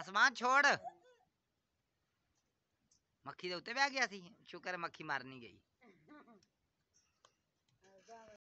आसमान छोड़ मक्खी तो उत्ते बह गया सी शुक्र मक्खी मारनी गई